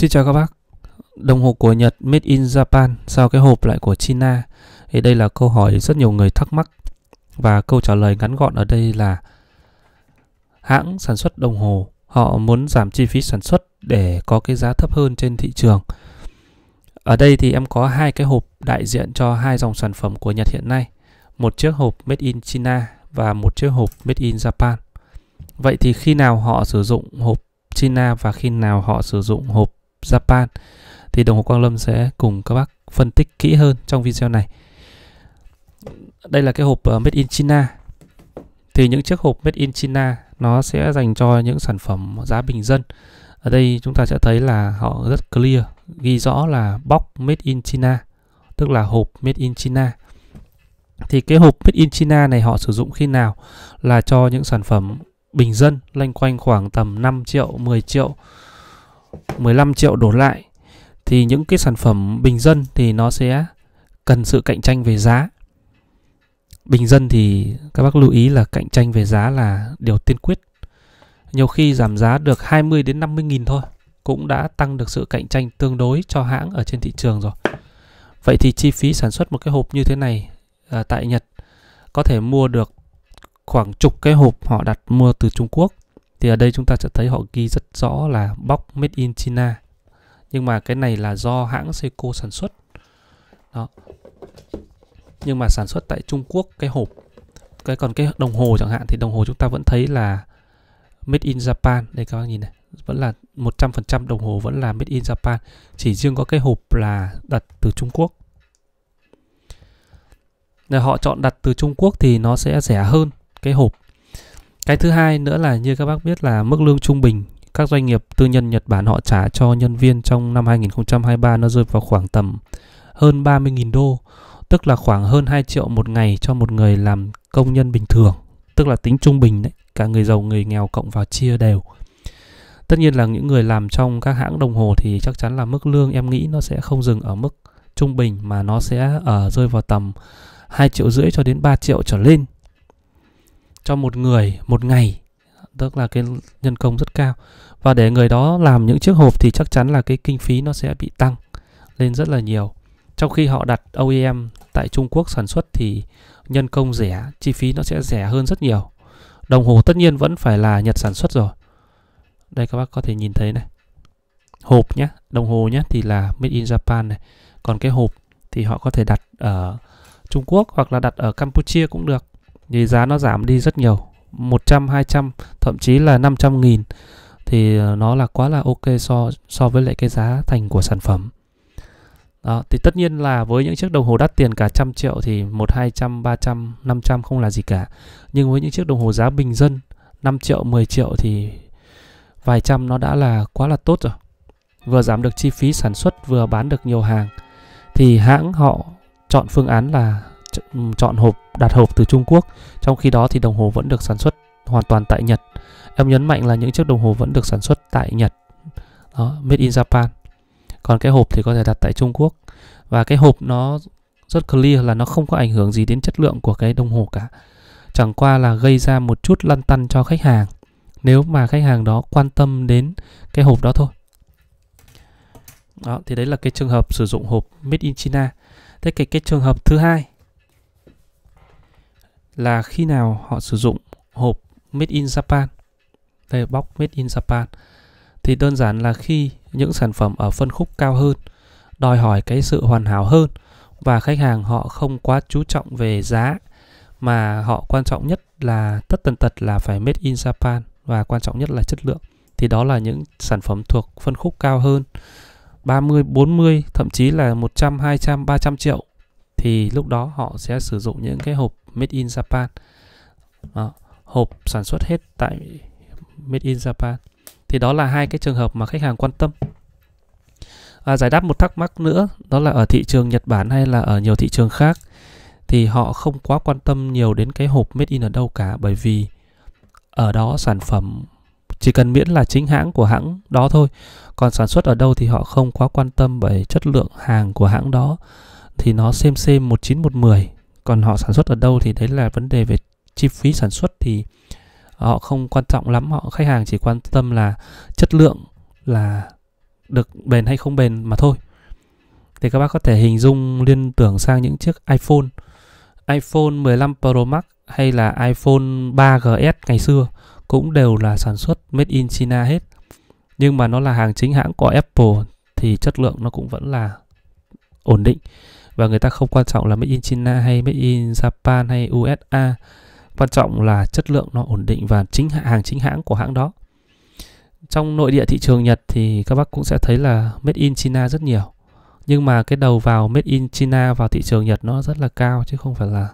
Xin chào các bác Đồng hồ của Nhật Made in Japan Sao cái hộp lại của China Thì đây là câu hỏi rất nhiều người thắc mắc Và câu trả lời ngắn gọn ở đây là Hãng sản xuất đồng hồ Họ muốn giảm chi phí sản xuất Để có cái giá thấp hơn trên thị trường Ở đây thì em có hai cái hộp Đại diện cho hai dòng sản phẩm của Nhật hiện nay Một chiếc hộp Made in China Và một chiếc hộp Made in Japan Vậy thì khi nào họ sử dụng hộp China và khi nào họ sử dụng hộp Japan thì đồng hồ Quang Lâm sẽ cùng các bác phân tích kỹ hơn trong video này. Đây là cái hộp ờ, Made in China. Thì những chiếc hộp Made in China nó sẽ dành cho những sản phẩm giá bình dân. Ở đây chúng ta sẽ thấy là họ rất clear, ghi rõ là box Made in China, tức là hộp Made in China. Thì cái hộp Made in China này họ sử dụng khi nào là cho những sản phẩm bình dân loanh quanh khoảng tầm 5 triệu, 10 triệu 15 triệu đổ lại thì những cái sản phẩm bình dân thì nó sẽ cần sự cạnh tranh về giá. Bình dân thì các bác lưu ý là cạnh tranh về giá là điều tiên quyết. Nhiều khi giảm giá được 20 đến 50 nghìn thôi cũng đã tăng được sự cạnh tranh tương đối cho hãng ở trên thị trường rồi. Vậy thì chi phí sản xuất một cái hộp như thế này à, tại Nhật có thể mua được khoảng chục cái hộp họ đặt mua từ Trung Quốc thì ở đây chúng ta sẽ thấy họ ghi rất rõ là box made in China nhưng mà cái này là do hãng Seiko sản xuất đó nhưng mà sản xuất tại Trung Quốc cái hộp cái còn cái đồng hồ chẳng hạn thì đồng hồ chúng ta vẫn thấy là made in Japan đây các bạn nhìn này vẫn là 100% đồng hồ vẫn là made in Japan chỉ riêng có cái hộp là đặt từ Trung Quốc Nếu họ chọn đặt từ Trung Quốc thì nó sẽ rẻ hơn cái hộp cái thứ hai nữa là như các bác biết là mức lương trung bình các doanh nghiệp tư nhân Nhật Bản họ trả cho nhân viên trong năm 2023 nó rơi vào khoảng tầm hơn 30.000 đô, tức là khoảng hơn 2 triệu một ngày cho một người làm công nhân bình thường, tức là tính trung bình đấy, cả người giàu người nghèo cộng vào chia đều. Tất nhiên là những người làm trong các hãng đồng hồ thì chắc chắn là mức lương em nghĩ nó sẽ không dừng ở mức trung bình mà nó sẽ ở ờ, rơi vào tầm 2 triệu rưỡi cho đến 3 triệu trở lên cho một người một ngày tức là cái nhân công rất cao và để người đó làm những chiếc hộp thì chắc chắn là cái kinh phí nó sẽ bị tăng lên rất là nhiều trong khi họ đặt OEM tại Trung Quốc sản xuất thì nhân công rẻ chi phí nó sẽ rẻ hơn rất nhiều đồng hồ tất nhiên vẫn phải là Nhật sản xuất rồi đây các bác có thể nhìn thấy này hộp nhé đồng hồ nhé thì là made in Japan này còn cái hộp thì họ có thể đặt ở Trung Quốc hoặc là đặt ở Campuchia cũng được thì giá nó giảm đi rất nhiều 100 200 thậm chí là 500 nghìn thì ờ, nó là quá là ok so so với lại cái giá thành của sản phẩm đó, thì tất nhiên là với những chiếc đồng hồ đắt tiền cả trăm triệu thì một hai trăm ba trăm năm trăm không là gì cả nhưng với những chiếc đồng hồ giá bình dân 5 triệu 10 triệu thì vài trăm nó đã là quá là tốt rồi vừa giảm được chi phí sản xuất vừa bán được nhiều hàng thì hãng họ chọn phương án là chọn hộp đặt hộp từ Trung Quốc, trong khi đó thì đồng hồ vẫn được sản xuất hoàn toàn tại Nhật. Em nhấn mạnh là những chiếc đồng hồ vẫn được sản xuất tại Nhật. Đó, made in Japan. Còn cái hộp thì có thể đặt tại Trung Quốc. Và cái hộp nó rất clear là nó không có ảnh hưởng gì đến chất lượng của cái đồng hồ cả. Chẳng qua là gây ra một chút lăn tăn cho khách hàng nếu mà khách hàng đó quan tâm đến cái hộp đó thôi. Đó, thì đấy là cái trường hợp sử dụng hộp made in China. Thế cái cái trường hợp thứ hai là khi nào họ sử dụng hộp Made in Japan đây bóc Made in Japan thì đơn giản là khi những sản phẩm ở phân khúc cao hơn đòi hỏi cái sự hoàn hảo hơn và khách hàng họ không quá chú trọng về giá mà họ quan trọng nhất là tất tần tật là phải made in Japan và quan trọng nhất là chất lượng thì đó là những sản phẩm thuộc phân khúc cao hơn 30, 40, thậm chí là 100, 200, 300 triệu thì lúc đó họ sẽ sử dụng những cái hộp Made in Japan đó. hộp sản xuất hết tại Made in Japan thì đó là hai cái trường hợp mà khách hàng quan tâm à, giải đáp một thắc mắc nữa đó là ở thị trường Nhật Bản hay là ở nhiều thị trường khác thì họ không quá quan tâm nhiều đến cái hộp made in ở đâu cả bởi vì ở đó sản phẩm chỉ cần miễn là chính hãng của hãng đó thôi còn sản xuất ở đâu thì họ không quá quan tâm bởi chất lượng hàng của hãng đó thì nó xem xem một chín 19110 còn họ sản xuất ở đâu thì đấy là vấn đề về chi phí sản xuất thì à, họ không quan trọng lắm họ khách hàng chỉ quan tâm là chất lượng là được bền hay không bền mà thôi thì các bác có thể hình dung liên tưởng sang những chiếc iPhone iPhone 15 Pro Max hay là iPhone 3GS ngày xưa cũng đều là sản xuất made in China hết nhưng mà nó là hàng chính hãng của Apple thì chất lượng nó cũng vẫn là ổn định và người ta không quan trọng là made in China hay made in Japan hay USA quan trọng là chất lượng nó ổn định và chính hàng chính hãng của hãng đó trong nội địa thị trường Nhật thì các bác cũng sẽ thấy là made in China rất nhiều nhưng mà cái đầu vào made in China vào thị trường Nhật nó rất là cao chứ không phải là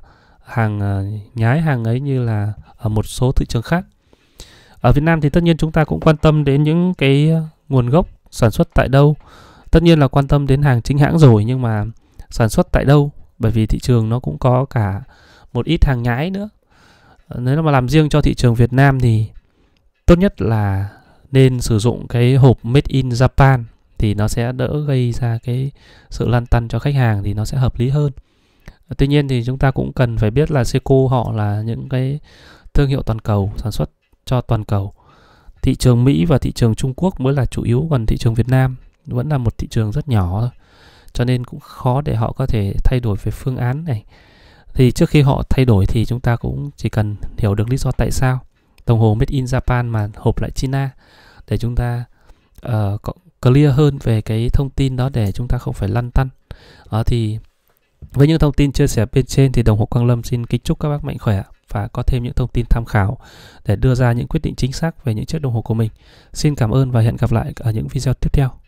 hàng ờ, nhái hàng ấy như là ở một số thị trường khác ở Việt Nam thì tất nhiên chúng ta cũng quan tâm đến những cái ờ, nguồn gốc sản xuất tại đâu tất nhiên là quan tâm đến hàng chính hãng rồi nhưng mà sản xuất tại đâu bởi vì thị trường nó cũng có cả một ít hàng nhái nữa ờ, nếu mà làm riêng cho thị trường Việt Nam thì tốt nhất là nên sử dụng cái hộp made in Japan thì nó sẽ đỡ gây ra cái sự lan tăn cho khách hàng thì nó sẽ hợp lý hơn. Ờ, tuy nhiên thì chúng ta cũng cần phải biết là Seiko họ là những cái thương hiệu toàn cầu sản xuất cho toàn cầu. Thị trường Mỹ và thị trường Trung Quốc mới là chủ yếu còn thị trường Việt Nam vẫn là một thị trường rất nhỏ thôi cho nên cũng khó để họ có thể thay đổi về phương án này thì trước khi họ thay đổi thì chúng ta cũng chỉ cần hiểu được lý do tại sao đồng hồ made in Japan mà hộp lại China để chúng ta uh, clear hơn về cái thông tin đó để chúng ta không phải lăn tăn đó ờ, thì với những thông tin chia sẻ bên trên thì đồng hồ Quang Lâm xin kính chúc các bác mạnh khỏe và có thêm những thông tin tham khảo để đưa ra những quyết định chính xác về những chiếc đồng hồ của mình. Xin cảm ơn và hẹn gặp lại ở những video tiếp theo.